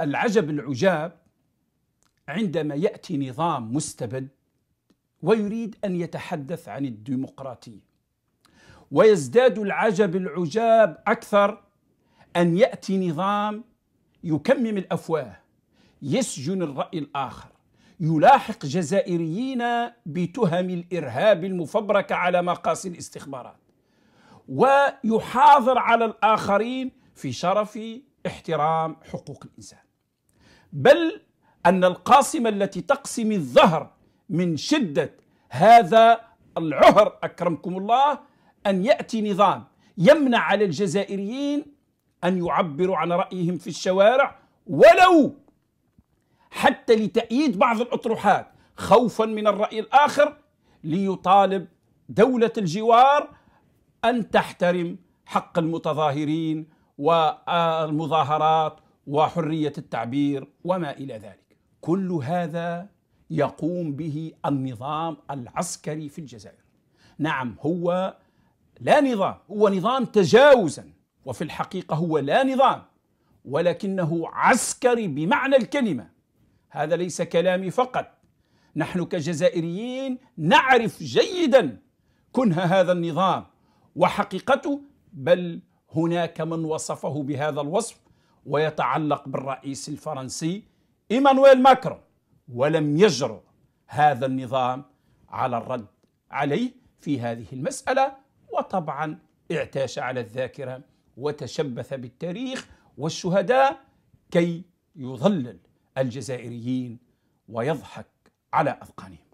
العجب العجاب عندما ياتي نظام مستبد ويريد ان يتحدث عن الديمقراطيه ويزداد العجب العجاب اكثر ان ياتي نظام يكمم الافواه يسجن الراي الاخر يلاحق جزائريين بتهم الارهاب المفبركه على مقاس الاستخبارات ويحاضر على الاخرين في شرف احترام حقوق الانسان بل أن القاصمة التي تقسم الظهر من شدة هذا العهر أكرمكم الله أن يأتي نظام يمنع على الجزائريين أن يعبروا عن رأيهم في الشوارع ولو حتى لتأييد بعض الأطروحات خوفا من الرأي الآخر ليطالب دولة الجوار أن تحترم حق المتظاهرين والمظاهرات وحريه التعبير وما الى ذلك كل هذا يقوم به النظام العسكري في الجزائر نعم هو لا نظام هو نظام تجاوزا وفي الحقيقه هو لا نظام ولكنه عسكري بمعنى الكلمه هذا ليس كلامي فقط نحن كجزائريين نعرف جيدا كنه هذا النظام وحقيقته بل هناك من وصفه بهذا الوصف ويتعلق بالرئيس الفرنسي ايمانويل ماكرون ولم يجرؤ هذا النظام على الرد عليه في هذه المساله وطبعا اعتاش على الذاكره وتشبث بالتاريخ والشهداء كي يضلل الجزائريين ويضحك على اذقانهم